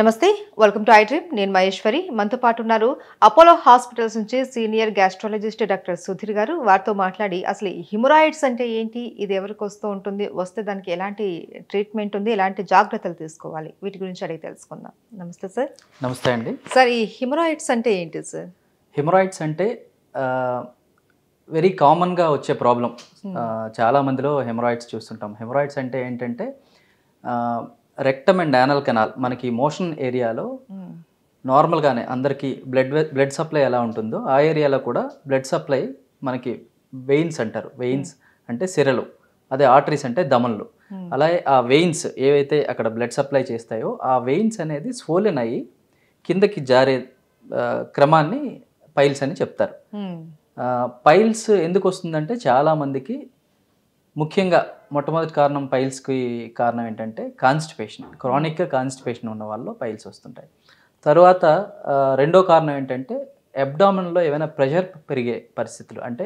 నమస్తే welcome to I నేను మహేశ్వరి మనతో పాటు ఉన్నారు అపోలో హాస్పిటల్స్ నుంచి senior gastrologist doctor Sudheer garu వారితో మాట్లాడి అసలు హిమరాయిడ్స్ అంటే ఏంటి ఇది ఎవరికి వస్తూ ఉంటుంది వస్తే దానికి ఎలాంటి ట్రీట్మెంట్ ఉంది ఎలాంటి జాగ్రత్తలు తీసుకోవాలి వీటి గురించి అడిగి తెలుసుకుందాం నమస్తే సార్ నమస్తే అండి సార్ ఈ హిమరాయిడ్స్ అంటే ఏంటి సార్ హిమరాయిడ్స్ అంటే వెరీ కామన్గా వచ్చే ప్రాబ్లం చాలామందిలో హెమరాయిడ్స్ చూస్తుంటాం హెమరాయిడ్స్ అంటే ఏంటంటే రెక్టమ్ అండ్ యానల్ కెనాల్ మనకి మోషన్ ఏరియాలో నార్మల్గానే అందరికీ బ్లడ్ బ్లడ్ సప్లై ఎలా ఉంటుందో ఆ ఏరియాలో కూడా బ్లడ్ సప్లై మనకి వెయిన్స్ అంటారు వెయిన్స్ అంటే సిరలు అదే ఆర్టరీస్ అంటే దమన్లు అలాగే ఆ వెయిన్స్ ఏవైతే అక్కడ బ్లడ్ సప్లై చేస్తాయో ఆ వెయిన్స్ అనేది స్వోలెన్ అయ్యి కిందకి జారే క్రమాన్ని పైల్స్ అని చెప్తారు పైల్స్ ఎందుకు వస్తుందంటే చాలామందికి ముఖ్యంగా మొట్టమొదటి కారణం పైల్స్కి కారణం ఏంటంటే కాన్స్టిపేషన్ క్రానిక్గా కాన్స్టిపేషన్ ఉన్న వాళ్ళు పైల్స్ వస్తుంటాయి తర్వాత రెండో కారణం ఏంటంటే అబ్డామిన్లో ఏమైనా ప్రెషర్ పెరిగే పరిస్థితులు అంటే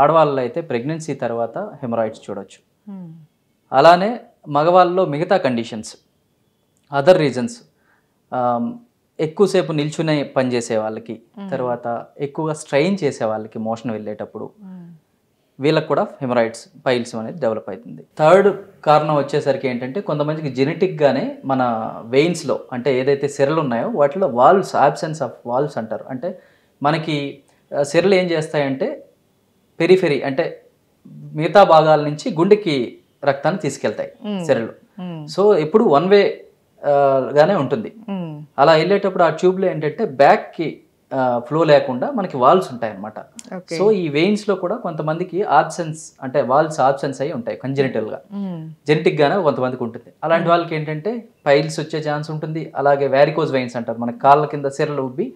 ఆడవాళ్ళు అయితే ప్రెగ్నెన్సీ తర్వాత హెమరాయిడ్స్ చూడొచ్చు అలానే మగవాళ్ళలో మిగతా కండిషన్స్ అదర్ రీజన్స్ ఎక్కువసేపు నిల్చునే పనిచేసే వాళ్ళకి తర్వాత ఎక్కువగా స్ట్రెయిన్ చేసే వాళ్ళకి మోషన్ వెళ్ళేటప్పుడు వీళ్ళకి కూడా హెమరాయిడ్స్ పైల్స్ అనేది డెవలప్ అవుతుంది థర్డ్ కారణం వచ్చేసరికి ఏంటంటే కొంతమందికి జెనెటిక్గానే మన వెయిన్స్లో అంటే ఏదైతే సిరలు ఉన్నాయో వాటిలో వాల్వ్స్ ఆబ్సెన్స్ ఆఫ్ వాల్వ్స్ అంటారు అంటే మనకి సిరలు ఏం చేస్తాయంటే పెరిఫెరీ అంటే మిగతా భాగాల నుంచి గుండెకి రక్తాన్ని తీసుకెళ్తాయి సిరలు సో ఎప్పుడు వన్ వే గానే ఉంటుంది అలా వెళ్ళేటప్పుడు ఆ ట్యూబ్లో ఏంటంటే బ్యాక్కి ఫ్లో లేకుండా మనకి వాల్స్ ఉంటాయి అనమాట సో ఈ వెయిన్స్ లో కూడా కొంతమందికి ఆబ్సెన్స్ అంటే వాల్స్ ఆబ్సెన్స్ అయి ఉంటాయి కంజెనిటల్ గా జెనెటిక్ hmm. గానే కొంతమందికి ఉంటుంది అలాంటి hmm. వాళ్ళకి ఏంటంటే పైల్స్ వచ్చే ఛాన్స్ ఉంటుంది అలాగే వ్యారికోజ్ వెయిన్స్ అంటారు మన కాళ్ళ కింద సిరలు ఉబ్బి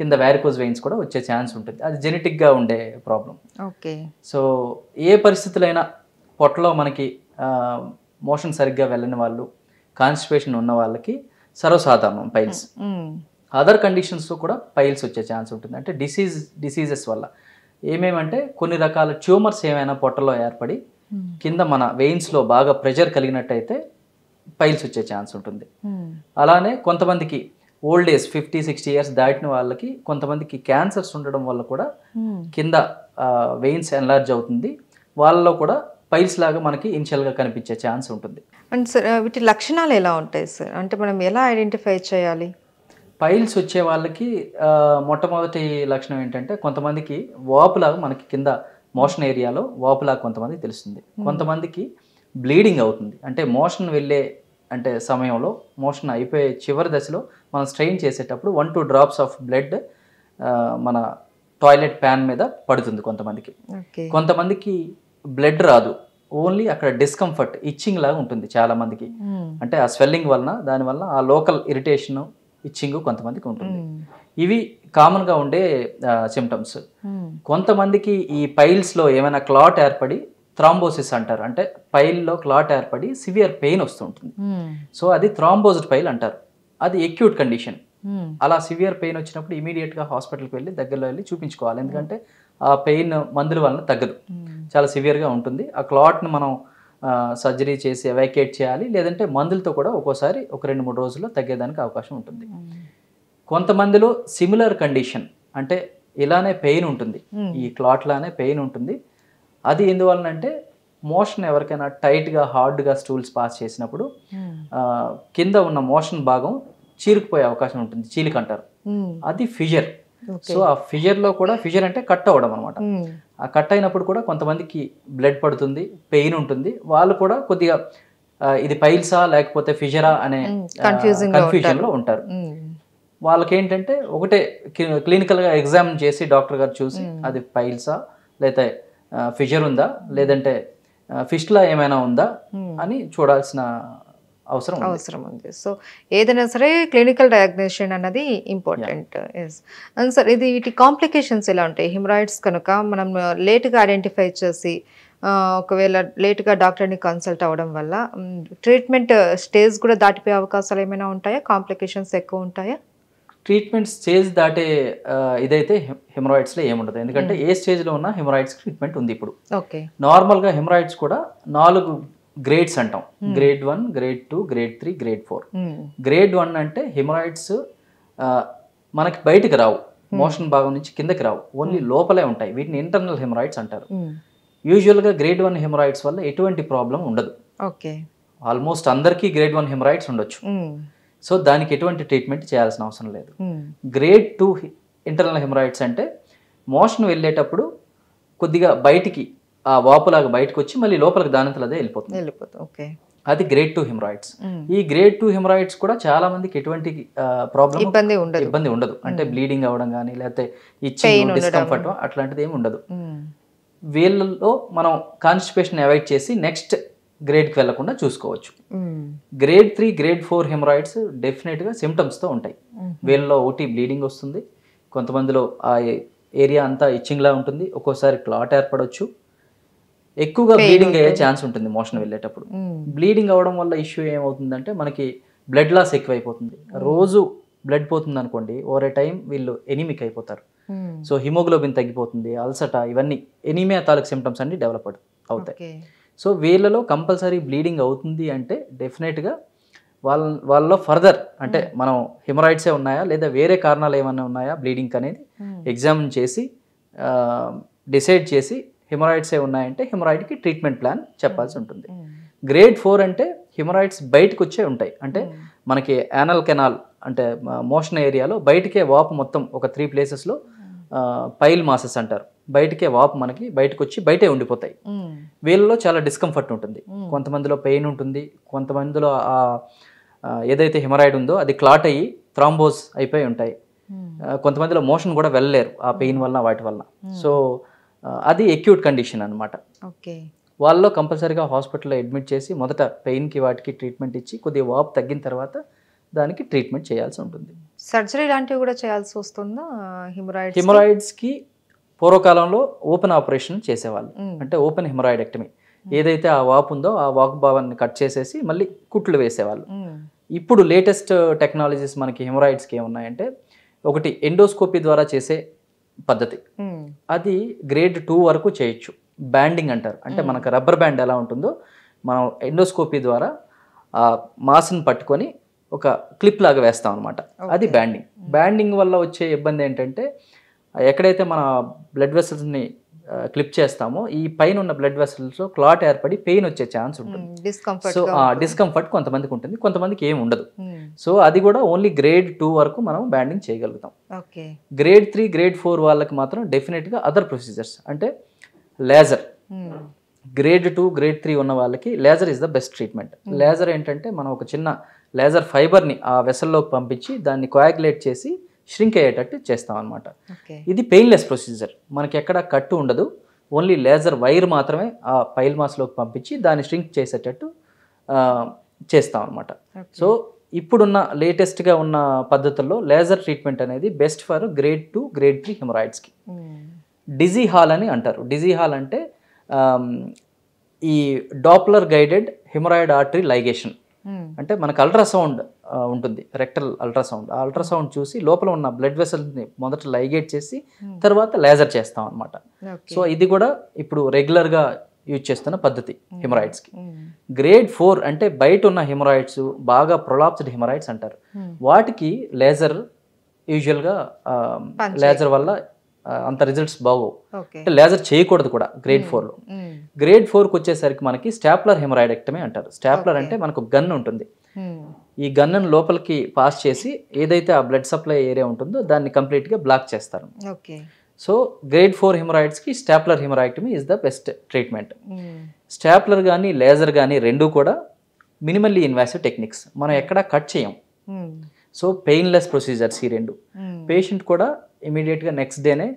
కింద వ్యారికోజ్ వెయిన్స్ కూడా వచ్చే ఛాన్స్ ఉంటుంది అది జెనెటిక్ గా ఉండే ప్రాబ్లం ఓకే సో ఏ పరిస్థితులైనా పొట్టలో మనకి మోషన్ సరిగ్గా వెళ్ళని వాళ్ళు కాన్స్టిపేషన్ ఉన్న వాళ్ళకి సర్వసాధారణం పైల్స్ అదర్ కండిషన్స్లో కూడా పైల్స్ వచ్చే ఛాన్స్ ఉంటుంది అంటే డిసీజ్ డిసీజెస్ వల్ల ఏమేమంటే కొన్ని రకాల ట్యూమర్స్ ఏమైనా పొట్టలో ఏర్పడి hmm. కింద మన వెయిన్స్లో బాగా ప్రెషర్ కలిగినట్టయితే పైల్స్ వచ్చే ఛాన్స్ ఉంటుంది hmm. అలానే కొంతమందికి old age fifty sixty years దాటిన వాళ్ళకి కొంతమందికి క్యాన్సర్స్ ఉండడం వల్ల కూడా hmm. కింద వెయిన్స్ ఎన్లార్జ్ అవుతుంది వాళ్ళలో కూడా పైల్స్ లాగా మనకి ఇన్షియల్గా కనిపించే ఛాన్స్ ఉంటుంది అండ్ సార్ వీటి లక్షణాలు ఎలా ఉంటాయి సార్ అంటే మనం ఎలా ఐడెంటిఫై చేయాలి పైల్స్ వచ్చే వాళ్ళకి మొట్టమొదటి లక్షణం ఏంటంటే కొంతమందికి వాపులా మనకి కింద మోషన్ ఏరియాలో వాపులా కొంతమందికి తెలుస్తుంది కొంతమందికి బ్లీడింగ్ అవుతుంది అంటే మోషన్ వెళ్ళే అంటే సమయంలో మోషన్ అయిపోయే చివరి దశలో మనం స్ట్రెయిన్ చేసేటప్పుడు one two drops of blood మన టాయిలెట్ ప్యాన్ మీద పడుతుంది కొంతమందికి కొంతమందికి బ్లడ్ రాదు ఓన్లీ అక్కడ డిస్కంఫర్ట్ ఇచ్చింగ్ లాగా ఉంటుంది చాలా మందికి అంటే ఆ స్వెల్లింగ్ వలన దానివల్ల ఆ లోకల్ ఇరిటేషన్ ఇచ్చింగ్ కొంతమందికి ఉంటుంది ఇవి కామన్గా ఉండే సిమ్టమ్స్ కొంతమందికి ఈ పైల్స్లో ఏమైనా క్లాట్ ఏర్పడి థ్రాంబోసిస్ అంటారు అంటే పైల్లో క్లాట్ ఏర్పడి సివియర్ పెయిన్ వస్తుంటుంది సో అది థ్రాంబోజ్డ్ పైల్ అంటారు అది ఎక్యూట్ కండిషన్ అలా సివియర్ పెయిన్ వచ్చినప్పుడు ఇమీడియట్గా హాస్పిటల్కి వెళ్ళి దగ్గరలో వెళ్ళి చూపించుకోవాలి ఎందుకంటే ఆ పెయిన్ మందుల వలన తగ్గదు చాలా సివియర్గా ఉంటుంది ఆ క్లాట్ని మనం సర్జరీ చేసి ఎవాక్యుయేట్ చేయాలి లేదంటే మందులతో కూడా ఒక్కోసారి ఒక రెండు మూడు రోజుల్లో తగ్గేదానికి అవకాశం ఉంటుంది కొంతమందిలో సిమిలర్ కండిషన్ అంటే ఇలానే పెయిన్ ఉంటుంది ఈ క్లాట్లానే పెయిన్ ఉంటుంది అది ఎందువలనంటే మోషన్ ఎవరికైనా టైట్గా హార్డ్గా స్టూల్స్ పాస్ చేసినప్పుడు కింద ఉన్న మోషన్ భాగం చీరుకుపోయే అవకాశం ఉంటుంది చీలికంటారు అది ఫిజర్ సో ఆ ఫిజర్లో కూడా ఫిజర్ అంటే కట్ అవ్వడం అనమాట ఆ కట్ అయినప్పుడు కూడా కొంతమందికి బ్లడ్ పడుతుంది పెయిన్ ఉంటుంది వాళ్ళు కూడా కొద్దిగా ఇది పైల్సా లేకపోతే ఫిజరా అనే కన్ఫ్యూజన్ లో ఉంటారు వాళ్ళకి ఏంటంటే ఒకటే క్లినికల్ గా ఎగ్జామ్ చేసి డాక్టర్ గారు చూసి అది పైల్సా లేదా ఫిజర్ ఉందా లేదంటే ఫిస్ట్లా ఏమైనా ఉందా అని చూడాల్సిన అవసరం అవసరం ఉంది సో ఏదైనా సరే క్లినికల్ డయాగ్నోషన్ అన్నది ఇంపార్టెంట్ ఎస్ అండ్ సార్ ఇది వీటి కాంప్లికేషన్స్ ఎలా ఉంటాయి హిమరాయిడ్స్ కనుక మనం లేట్గా ఐడెంటిఫై చేసి ఒకవేళ లేట్గా డాక్టర్ని కన్సల్ట్ అవ్వడం వల్ల ట్రీట్మెంట్ స్టేజ్ కూడా దాటిపోయే అవకాశాలు ఏమైనా ఉంటాయా కాంప్లికేషన్స్ ఎక్కువ ఉంటాయా ట్రీట్మెంట్ స్టేజ్ దాటే ఇదైతే హిమరాయిడ్స్లో ఏముండదు ఎందుకంటే hmm. ఏ స్టేజ్లో ఉన్న హిమరాయిడ్స్ ట్రీట్మెంట్ ఉంది ఇప్పుడు ఓకే నార్మల్గా హిమరాయిడ్స్ కూడా నాలుగు గ్రేడ్స్ అంటాం hmm. Grade one grade two grade three grade four hmm. Grade one అంటే హిమరాయిడ్స్ మనకి బయటకు రావు hmm. మోషన్ భాగం నుంచి కిందకి రావు ఓన్లీ లోపలే ఉంటాయి వీటిని ఇంటర్నల్ హిమరాయిడ్స్ అంటారు యూజువల్గా గ్రేడ్ వన్ హిమరాయిడ్స్ వల్ల ఎటువంటి ప్రాబ్లం ఉండదు ఓకే ఆల్మోస్ట్ అందరికీ గ్రేడ్ వన్ హిమరాయిడ్స్ ఉండొచ్చు సో దానికి ఎటువంటి ట్రీట్మెంట్ చేయాల్సిన అవసరం లేదు గ్రేడ్ టూ ఇంటర్నల్ హిమరాయిడ్స్ అంటే మోషన్ వెళ్ళేటప్పుడు కొద్దిగా బయటికి ఆ వాపులాగా బయటకు వచ్చి మళ్ళీ లోపలికి దానంతలు అదే వెళ్ళిపోతుంది వెళ్ళిపోతుంది ఓకే అది గ్రేట్ టూ హిమరాయిడ్స్ ఈ గ్రేట్ టూ హిమరాయిడ్స్ కూడా చాలా మందికి ఎటువంటి ప్రాబ్లం ఇబ్బంది ఉండదు ఇబ్బంది ఉండదు అంటే బ్లీడింగ్ అవ్వడం కానీ లేకపోతే ఈ డిస్కంఫర్ట్ అట్లాంటిది ఏమి ఉండదు వీళ్ళలో మనం కాన్స్టిపేషన్ అవాయిడ్ చేసి నెక్స్ట్ గ్రేడ్కి వెళ్లకుండా చూసుకోవచ్చు grade three grade four haemorrhoids డెఫినెట్గా సిమ్టమ్స్తో ఉంటాయి వీళ్ళలో ఒకటి బ్లీడింగ్ వస్తుంది కొంతమందిలో ఆ ఏరియా అంతా ఇచ్చింగ్లా ఉంటుంది ఒక్కోసారి క్లాట్ ఏర్పడవచ్చు ఎక్కువగా బ్లీడింగ్ అయ్యే ఛాన్స్ ఉంటుంది మోషన్ వెళ్ళేటప్పుడు బ్లీడింగ్ hmm. అవడం వల్ల ఇష్యూ ఏమవుతుందంటే మనకి బ్లడ్ లాస్ ఎక్కువైపోతుంది hmm. రోజు బ్లడ్ పోతుంది అనుకోండి ఓవర్ ఏ టైం వీళ్ళు ఎనిమిక్ అయిపోతారు సో hmm. హిమోగ్లోబిన్ తగ్గిపోతుంది అల్సట ఇవన్నీ ఎనిమే తాలూకు సిమ్టమ్స్ అన్ని డెవలప్ అవుతాయి సో వీళ్ళలో కంపల్సరీ బ్లీడింగ్ అవుతుంది అంటే డెఫినెట్గా వాళ్ళ వాళ్ళలో ఫర్దర్ అంటే మనం హిమరాయిడ్సే ఉన్నాయా లేదా వేరే కారణాలు ఏమైనా ఉన్నాయా బ్లీడింగ్ అనేది ఎగ్జామిన్ చేసి డిసైడ్ చేసి హిమరాయిడ్స్ ఏ ఉన్నాయంటే హిమరాయిడ్కి ట్రీట్మెంట్ ప్లాన్ చెప్పాల్సి ఉంటుంది గ్రేడ్ ఫోర్ అంటే హిమరాయిడ్స్ బయటకు వచ్చే ఉంటాయి అంటే మనకి యానల్ కెనాల్ అంటే మోషన్ ఏరియాలో బయటకే వాపు మొత్తం ఒక త్రీ ప్లేసెస్లో పైల్ మాసెస్ అంటారు బయటకే వాపు మనకి బయటకు వచ్చి బయటే ఉండిపోతాయి వీళ్ళలో చాలా డిస్కంఫర్ట్ ఉంటుంది కొంతమందిలో పెయిన్ ఉంటుంది కొంతమందిలో ఆ ఏదైతే హిమరాయిడ్ ఉందో అది క్లాట్ అయ్యి థ్రాంబోస్ అయిపోయి ఉంటాయి కొంతమందిలో మోషన్ కూడా వెళ్ళలేరు ఆ పెయిన్ వల్ల వాటి వల్ల సో అది ఎక్యూట్ కండిషన్ అనమాట ఓకే వాళ్ళు కంపల్సరీగా హాస్పిటల్లో అడ్మిట్ చేసి మొదట పెయిన్కి వాటికి ట్రీట్మెంట్ ఇచ్చి కొద్దిగా వాపు తగ్గిన తర్వాత దానికి ట్రీట్మెంట్ చేయాల్సి ఉంటుంది సర్జరీ లాంటివి కూడా చేయాల్సి వస్తుందా హిమరాయిడ్ హిమరాయిడ్స్కి పూర్వకాలంలో ఓపెన్ ఆపరేషన్ చేసేవాళ్ళు అంటే ఓపెన్ హిమరాయిడెక్టమీ ఏదైతే ఆ వాపు ఉందో ఆ వాక్ భావాన్ని కట్ చేసేసి మళ్ళీ కుట్లు వేసేవాళ్ళు ఇప్పుడు లేటెస్ట్ టెక్నాలజీస్ మనకి హిమరాయిడ్స్కి ఏమున్నాయంటే ఒకటి ఎండోస్కోపీ ద్వారా చేసే పద్ధతి అది గ్రేడ్ టూ వరకు చేయొచ్చు బ్యాండింగ్ అంటారు అంటే మనకు రబ్బర్ బ్యాండ్ ఎలా ఉంటుందో మనం ఎండోస్కోపీ ద్వారా మాస్ని పట్టుకొని ఒక క్లిప్ లాగా వేస్తాం అనమాట అది బ్యాండింగ్ బ్యాండింగ్ వల్ల వచ్చే ఇబ్బంది ఏంటంటే ఎక్కడైతే మన బ్లడ్ వెసల్స్ని క్లిప్ చేస్తాము ఈ పైన ఉన్న బ్లడ్ వెసల్స్ క్లాట్ ఏర్పడి పెయిన్ వచ్చే ఛాన్స్ ఉంటుంది సో hmm, డిస్కంఫర్ట్ కొంతమందికి ఉంటుంది కొంతమందికి ఏమి ఉండదు సో hmm. అది కూడా ఓన్లీ గ్రేడ్ టూ వరకు మనం బ్యాండింగ్ చేయగలుగుతాం గ్రేడ్ త్రీ గ్రేడ్ ఫోర్ వాళ్ళకి మాత్రం డెఫినెట్గా అదర్ ప్రొసీజర్స్ అంటే laser grade two grade three ఉన్న వాళ్ళకి laser is the best treatment laser ఏంటంటే మనం ఒక చిన్న లేజర్ ఫైబర్ని ఆ వెసల్లోకి పంపించి దాన్ని కోయాగులేట్ చేసి ష్రింక్ అయ్యేటట్టు చేస్తాం అనమాట ఇది పెయిన్లెస్ ప్రొసీజర్ మనకి ఎక్కడ కట్టు ఉండదు ఓన్లీ లేజర్ వైర్ మాత్రమే ఆ పైల్ మాస్లోకి పంపించి దాన్ని ష్రింక్ చేసేటట్టు చేస్తాం అనమాట సో ఇప్పుడున్న లేటెస్ట్గా ఉన్న పద్ధతుల్లో లేజర్ ట్రీట్మెంట్ అనేది best for grade two grade three హిమరాయిడ్స్కి డిజీ హాల్ అని అంటారు డిజీ హాల్ అంటే ఈ Doppler guided haemorrhoid artery ligation అంటే మనకు అల్ట్రాసౌండ్ ఉంటుంది రెక్టల్ అల్ట్రాసౌండ్ ఆ అల్ట్రాసౌండ్ చూసి లోపల ఉన్న బ్లడ్ వెసల్ని మొదట లైగేట్ చేసి hmm. తర్వాత లేజర్ చేస్తాం అనమాట సో ఇది కూడా ఇప్పుడు రెగ్యులర్గా యూజ్ చేస్తున్న పద్ధతి hmm. హిమరాయిడ్స్కి hmm. గ్రేడ్ ఫోర్ అంటే బయట ఉన్న హిమరాయిడ్స్ బాగా ప్రొలాప్స్డ్ హిమరాయిడ్స్ అంటారు వాటికి లేజర్ యూజువల్గా లేజర్ వల్ల అంత రిజల్ట్స్ బాగోవు అంటే లేజర్ చేయకూడదు కూడా గ్రేడ్ ఫోర్లో గ్రేడ్ ఫోర్కి వచ్చేసరికి మనకి స్టాప్లర్ హిమరాయిడెక్టమే అంటారు స్టాప్లర్ అంటే మనకు గన్ ఉంటుంది ఈ గన్నను లోపలికి పాస్ చేసి ఏదైతే ఆ బ్లడ్ సప్లై ఏరియా ఉంటుందో దాన్ని కంప్లీట్గా బ్లాక్ చేస్తారు సో గ్రేడ్ ఫోర్ హిమరాయిడ్స్కి stapler haemorrhoidectomy is the best treatment stapler కానీ లేజర్ కానీ రెండు కూడా మినిమల్లీ ఇన్వాసివ్ టెక్నిక్స్ మనం ఎక్కడా కట్ చేయం సో పెయిన్లెస్ ప్రొసీజర్స్ ఈ రెండు పేషెంట్ కూడా ఇమీడియట్గా నెక్స్ట్ డేనే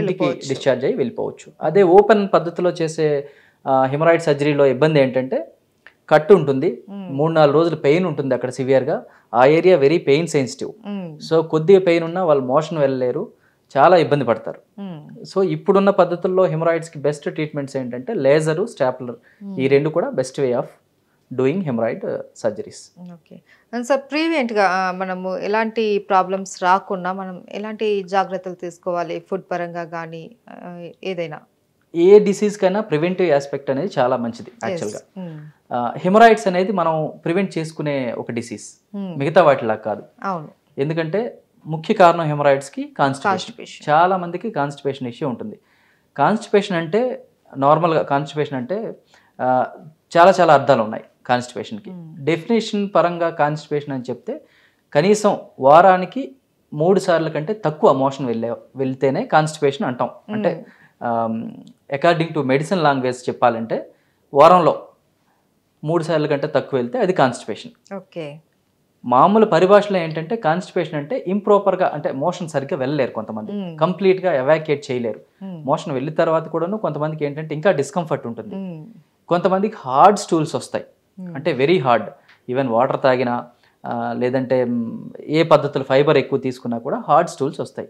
ఇంటికి డిశ్చార్జ్ అయ్యి వెళ్ళిపోవచ్చు అదే ఓపెన్ పద్ధతిలో చేసే హిమరాయిడ్ సర్జరీలో ఇబ్బంది ఏంటంటే కట్ ఉంటుంది మూడు నాలుగు రోజులు పెయిన్ ఉంటుంది అక్కడ సివియర్గా ఆ area very pain sensitive so కొద్దిగా పెయిన్ ఉన్నా వాళ్ళు మోషన్ వెళ్ళలేరు చాలా ఇబ్బంది పడతారు సో ఇప్పుడున్న పద్ధతుల్లో కి బెస్ట్ ట్రీట్మెంట్స్ ఏంటంటే లేజరు స్టాప్లర్ ఈ రెండు కూడా best way of doing haemorrhoid surgeries okay and sir ప్రీవియంట్గా మనము ఎలాంటి ప్రాబ్లమ్స్ రాకుండా మనం ఎలాంటి జాగ్రత్తలు తీసుకోవాలి ఫుడ్ పరంగా కానీ ఏదైనా ఏ డిసీజ్ కైనా ప్రివెంటివ్ ఆస్పెక్ట్ అనేది చాలా మంచిది యాక్చువల్గా హిమరాయిడ్స్ అనేది మనం ప్రివెంట్ చేసుకునే ఒక డిసీజ్ hmm. మిగతా వాటిలా కాదు ఎందుకంటే ముఖ్య కారణం హెమరాయిడ్స్కి కాన్స్టిపేషన్ చాలా మందికి కాన్స్టిపేషన్ ఇష్యూ ఉంటుంది కాన్స్టిపేషన్ అంటే నార్మల్గా కాన్స్టిపేషన్ అంటే చాలా చాలా అర్థాలు ఉన్నాయి కాన్స్టిపేషన్కి డెఫినేషన్ hmm. పరంగా కాన్స్టిపేషన్ అని చెప్తే కనీసం వారానికి మూడు సార్ల కంటే తక్కువ మోషన్ వెళ్ళే వెళ్తేనే కాన్స్టిపేషన్ అంటాం అంటే అకార్డింగ్ టు మెడిసిన్ లాంగ్వేజ్ చెప్పాలంటే వారంలో మూడు సార్లు కంటే తక్కువ వెళ్తే అది కాన్స్టిపేషన్ ఓకే మామూలు పరిభాషలో ఏంటంటే కాన్స్టిపేషన్ అంటే ఇంప్రాపర్గా అంటే మోషన్ సరిగ్గా వెళ్ళలేరు కొంతమంది కంప్లీట్గా ఎవాక్యుయేట్ చేయలేరు మోషన్ వెళ్ళిన తర్వాత కూడాను కొంతమందికి ఏంటంటే ఇంకా డిస్కంఫర్ట్ ఉంటుంది కొంతమందికి హార్డ్ స్టూల్స్ వస్తాయి అంటే వెరీ హార్డ్ ఈవెన్ వాటర్ తాగినా లేదంటే ఏ పద్ధతులు ఫైబర్ ఎక్కువ తీసుకున్నా కూడా హార్డ్ స్టూల్స్ వస్తాయి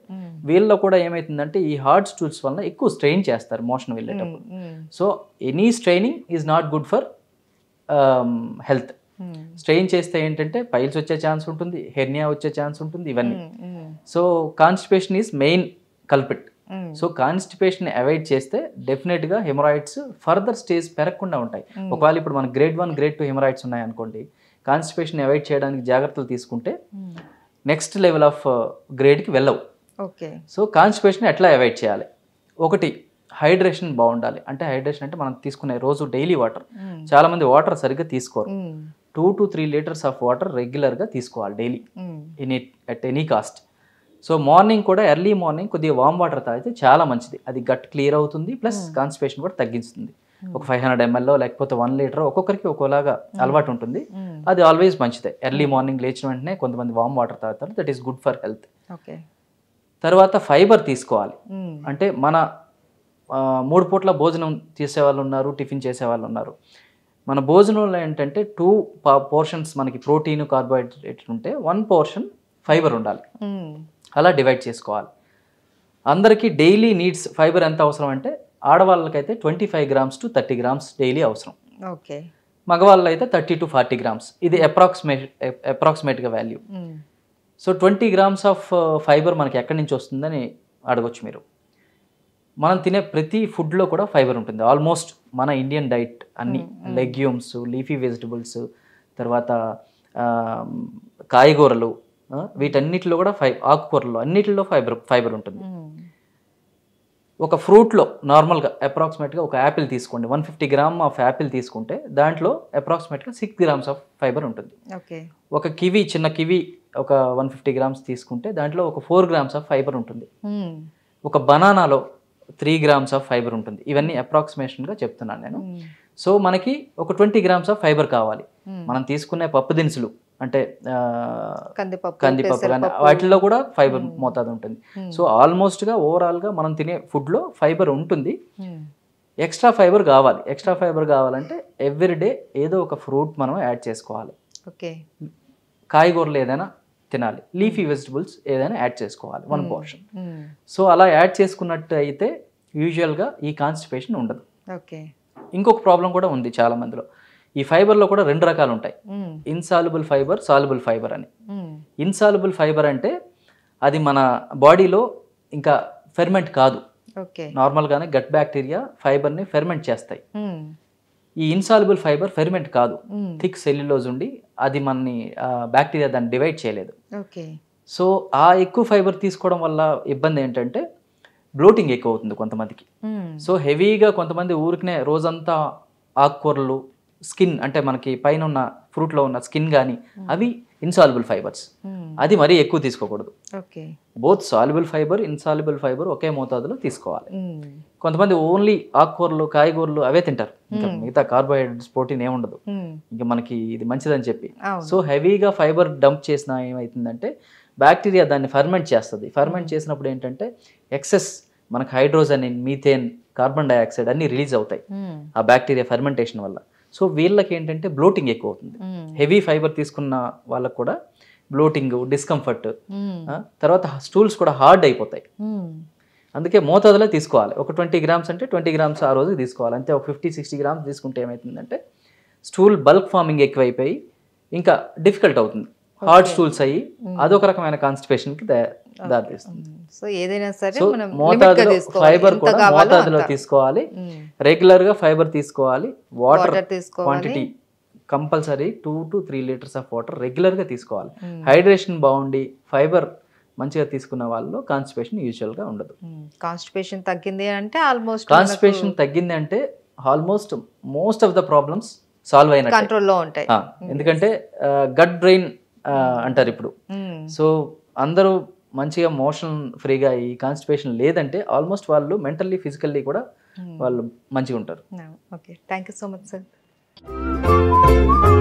వీళ్ళలో కూడా ఏమైతుందంటే ఈ హార్డ్ స్టూల్స్ వల్ల ఎక్కువ స్ట్రెయిన్ చేస్తారు మోషన్ వెళ్ళేటప్పుడు so any straining is not good for health um, strain hmm. చేస్తే ఏంటంటే పైల్స్ వచ్చే ఛాన్స్ ఉంటుంది హెర్నియా వచ్చే ఛాన్స్ ఉంటుంది ఇవన్నీ so constipation is main culprit so constipation avoid చేస్తే డెఫినెట్ గా హెమరాయిడ్స్ ఫర్దర్ స్టేజ్ పెరగకుండా ఉంటాయి hmm. ఒకవేళ ఇప్పుడు మన grade one grade two haemorrhoids ఉన్నాయి అనుకోండి కాన్స్టిపేషన్ అవాయిడ్ చేయడానికి జాగ్రత్తలు తీసుకుంటే నెక్స్ట్ లెవెల్ ఆఫ్ గ్రేడ్కి వెళ్ళవు ఓకే సో కాన్స్టిపేషన్ ఎట్లా అవాయిడ్ చేయాలి ఒకటి హైడ్రేషన్ బాగుండాలి అంటే హైడ్రేషన్ అంటే మనం తీసుకునే రోజు డైలీ వాటర్ చాలామంది వాటర్ సరిగ్గా తీసుకోరు two to three litres of water రెగ్యులర్గా తీసుకోవాలి daily any at any cost so morning కూడా ఎర్లీ మార్నింగ్ కొద్దిగా వామ్ వాటర్ తాగితే చాలా మంచిది అది గట్ క్లియర్ అవుతుంది ప్లస్ కాన్స్టిపేషన్ కూడా తగ్గిస్తుంది ఒక ఫైవ్ హండ్రెడ్ ఎంఎల్లో లేకపోతే వన్ లీటర్ ఒక్కొక్కరికి ఒక్కోలాగా అలవాటు ఉంటుంది అది ఆల్వేస్ మంచిదే ఎర్లీ మార్నింగ్ లేచిన వెంటనే కొంతమంది వామ్ వాటర్ తాగుతారు that is good for health తర్వాత ఫైబర్ తీసుకోవాలి అంటే మన మూడు పూట్ల భోజనం తీసేవాళ్ళు ఉన్నారు టిఫిన్ చేసేవాళ్ళు ఉన్నారు మన భోజనంలో ఏంటంటే టూ పోర్షన్స్ మనకి ప్రోటీన్ కార్బోహైడ్రేట్ ఉంటే వన్ పోర్షన్ ఫైబర్ ఉండాలి అలా డివైడ్ చేసుకోవాలి అందరికీ డైలీ నీడ్స్ ఫైబర్ ఎంత అవసరం అంటే ఆడవాళ్ళకైతే twenty five grams to thirty grams daily అవసరం ఓకే మగవాళ్ళు అయితే థర్టీ టు ఫార్టీ గ్రామ్స్ ఇది అప్రాక్సిమేట్ అప్రాక్సిమేట్గా value so twenty grams of fibre మనకి ఎక్కడి నుంచి వస్తుందని అడగొచ్చు మీరు మనం తినే ప్రతి ఫుడ్లో కూడా ఫైబర్ ఉంటుంది ఆల్మోస్ట్ మన ఇండియన్ డైట్ అన్ని లెగ్యూమ్స్ లీఫీ వెజిటబుల్స్ తర్వాత కాయగూరలు వీటన్నిటిలో కూడా ఫై ఆకుకూరలు అన్నిటిలో ఫైబర్ ఫైబర్ ఉంటుంది ఒక ఫ్రూట్లో నార్మల్గా అప్రాక్సిమేట్గా ఒక యాపిల్ తీసుకోండి one fifty gram of apple తీసుకుంటే దాంట్లో అప్రాక్సిమేట్గా సిక్స్ గ్రామ్స్ ఆఫ్ ఫైబర్ ఉంటుంది ఒక కివి చిన్న కివి ఒక వన్ ఫిఫ్టీ గ్రామ్స్ తీసుకుంటే దాంట్లో ఒక ఫోర్ గ్రామ్స్ ఆఫ్ ఫైబర్ ఉంటుంది ఒక బనానాలో త్రీ గ్రామ్స్ ఆఫ్ ఫైబర్ ఉంటుంది ఇవన్నీ అప్రాక్సిమేషన్గా చెప్తున్నాను నేను సో మనకి ఒక ట్వంటీ గ్రామ్స్ ఆఫ్ ఫైబర్ కావాలి మనం తీసుకునే పప్పు దినుసులు అంటే కందిపప్పు కందిపప్పు కానీ వాటిల్లో కూడా ఫైబర్ మోతాదు ఉంటుంది సో ఆల్మోస్ట్గా ఓవరాల్గా మనం తినే ఫుడ్లో ఫైబర్ ఉంటుంది ఎక్స్ట్రా ఫైబర్ కావాలి ఎక్స్ట్రా ఫైబర్ కావాలంటే ఎవ్రీ డే ఏదో ఒక ఫ్రూట్ మనం యాడ్ చేసుకోవాలి ఓకే కాయగూరలు ఏదైనా తినాలి లీఫీ hmm. వెజిటబుల్స్ ఏదైనా యాడ్ చేసుకోవాలి one hmm. Portion hmm. So అలా యాడ్ చేసుకున్నట్టు అయితే యూజువల్గా ఈ కాన్స్టిపేషన్ ఉండదు ఓకే ఇంకొక ప్రాబ్లం కూడా ఉంది చాలా మందిలో ఈ ఫైబర్లో కూడా రెండు రకాలు ఉంటాయి ఇన్సాల్యుబుల్ ఫైబర్ సాల్యుబుల్ ఫైబర్ అని ఇన్సాల్యుబుల్ ఫైబర్ అంటే అది మన బాడీలో ఇంకా ఫెర్మెంట్ కాదు నార్మల్గానే గట్ బ్యాక్టీరియా ఫైబర్ని ఫెర్మెంట్ చేస్తాయి ఈ ఇన్సాల్బుల్ ఫైబర్ ఫెర్మెంట్ కాదు థిక్ hmm. సెల్యులోజ్ ఉండి అది మనని బ్యాక్టీరియా దాన్ని డివైడ్ చేయలేదు సో ఆ ఎక్కువ ఫైబర్ తీసుకోవడం వల్ల ఇబ్బంది ఏంటంటే బ్లోటింగ్ ఎక్కువ అవుతుంది కొంతమందికి hmm. సో హెవీగా కొంతమంది ఊరికనే రోజంతా ఆకుకూరలు స్కిన్ అంటే మనకి పైన ఉన్న ఫ్రూట్లో ఉన్న స్కిన్ కానీ అవి ఇన్సాల్బుల్ ఫైబర్స్ hmm. అది మరీ ఎక్కువ తీసుకోకూడదు both soluble fibre insoluble fibre ఒకే మోతాదులో తీసుకోవాలి hmm. కొంతమంది ఓన్లీ ఆకుకూరలు కాయగూరలు అవే తింటారు hmm. మిగతా కార్బోహైడ్రేట్స్ ప్రోటీన్ ఏముండదు ఇంకా మనకి ఇది మంచిదని చెప్పి సో హెవీగా ఫైబర్ డంప్ చేసిన ఏమైతుందంటే బ్యాక్టీరియా దాన్ని ఫర్మెంట్ చేస్తుంది ఫర్మెంట్ చేసినప్పుడు ఏంటంటే ఎక్సెస్ మనకు హైడ్రోజన్ మీథేన్ కార్బన్ డైఆక్సైడ్ అన్ని రిలీజ్ అవుతాయి ఆ బ్యాక్టీరియా ఫర్మెంటేషన్ వల్ల సో వీళ్ళకి ఏంటంటే బ్లోటింగ్ ఎక్కువ అవుతుంది హెవీ ఫైబర్ తీసుకున్న వాళ్ళకు కూడా బ్లోటింగ్ డిస్కంఫర్ట్ తర్వాత స్టూల్స్ కూడా హార్డ్ అయిపోతాయి అందుకే మోతాదులో తీసుకోవాలి ఒక ట్వంటీ గ్రామ్స్ అంటే ట్వంటీ గ్రామ్స్ ఆ రోజు తీసుకోవాలి అంతే ఒక ఫిఫ్టీ సిక్స్టీ గ్రామ్స్ తీసుకుంటే ఏమవుతుందంటే స్టూల్ బల్క్ ఫార్మింగ్ ఎక్కువైపోయి ఇంకా డిఫికల్ట్ అవుతుంది హార్ట్ స్టూల్స్ అయ్యి mm. అదొక రకమైన కాన్స్టిపేషన్ కి దారితీస్తుంది సో mm. ఏదైనా సరే మోతాదులో ఫైబర్ కూడా మోతాదులో తీసుకోవాలి రెగ్యులర్ గా ఫైబర్ తీసుకోవాలి water quantity compulsory two to three litres of water regular గా తీసుకోవాలి హైడ్రేషన్ బాగుండి ఫైబర్ మంచిగా తీసుకున్న వాళ్ళు కాన్స్టిపేషన్ యూజువల్ గా ఉండదు కాన్స్టిపేషన్ mm. తగ్గింది అంటే ఆల్మోస్ట్ కాన్స్టిపేషన్ తగ్గింది అంటే almost most of the problems solve అయిన కంట్రోల్లో ఉంటాయి ఎందుకంటే గట్ uh, బ్రెయిన్ అంటారు ఇప్పుడు సో అందరూ మంచిగా మోషన్ ఫ్రీగా ఈ కాన్స్టిపేషన్ లేదంటే ఆల్మోస్ట్ వాళ్ళు మెంటల్లీ ఫిజికల్లీ కూడా వాళ్ళు మంచిగా ఉంటారు okay thank you so much sir